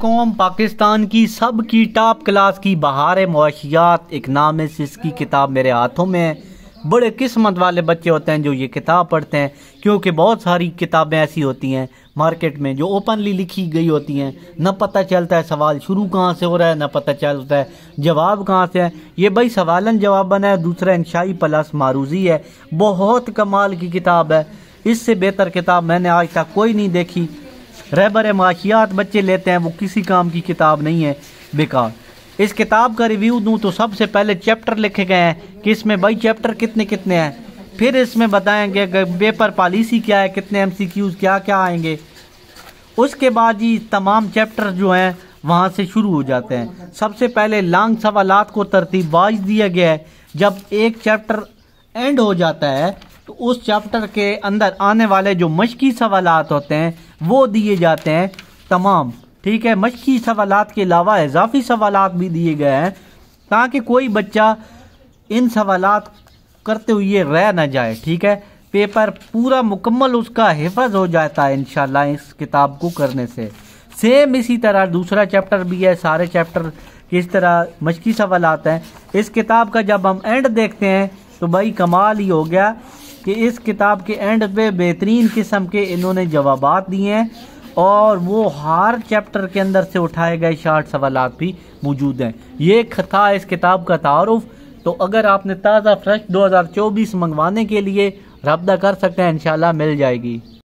कौम पाकिस्तान की सब की टॉप क्लास की बहार मुआशियात इकनामिक्स इसकी किताब मेरे हाथों में है बड़े किस्मत वाले बच्चे होते हैं जो ये किताब पढ़ते हैं क्योंकि बहुत सारी किताबें ऐसी होती हैं मार्केट में जो ओपनली लिखी गई होती हैं न पता चलता है सवाल शुरू कहाँ से हो रहा है न पता चलता है जवाब कहाँ से है ये भाई सवालन बना है दूसरा इंशाई प्लस मारूजी है बहुत कमाल की किताब है इससे बेहतर किताब मैंने आज तक कोई नहीं देखी रहबर माशियात बच्चे लेते हैं वो किसी काम की किताब नहीं है बेकार इस किताब का रिव्यू दूँ तो सबसे पहले चैप्टर लिखे गए हैं कि इसमें भाई चैप्टर कितने कितने हैं फिर इसमें बताएंगे पेपर पॉलिसी क्या है कितने एम सी क्यूज़ क्या क्या आएंगे उसके बाद ही तमाम चैप्टर जो हैं वहाँ से शुरू हो जाते हैं सबसे पहले लांग सवालत को तरतीब बाज दिया गया है जब एक चैप्टर एंड हो जाता है तो उस चैप्टर के अंदर आने वाले जो मशकी सवालत होते हैं वो दिए जाते हैं तमाम ठीक है मशकी सवालत के अलावा इजाफी सवाल भी दिए गए हैं ताकि कोई बच्चा इन सवाल करते हुए रह ना जाए ठीक है पेपर पूरा मुकम्मल उसका हिफज हो जाता है इन इस किताब को करने से सेम इसी तरह दूसरा चैप्टर भी है सारे चैप्टर किस तरह मशकी सवाल हैं इस किताब का जब हम एंड देखते हैं तो भाई कमाल ही हो गया कि इस किताब के एंड पे बेहतरीन किस्म के इन्होंने जवाब दिए हैं और वो हर चैप्टर के अंदर से उठाए गए शार्ट सवाल भी मौजूद हैं ये था इस किताब का तारफ़ तो अगर आपने ताज़ा फ्रेश 2024 मंगवाने के लिए रबा कर सकते हैं इन मिल जाएगी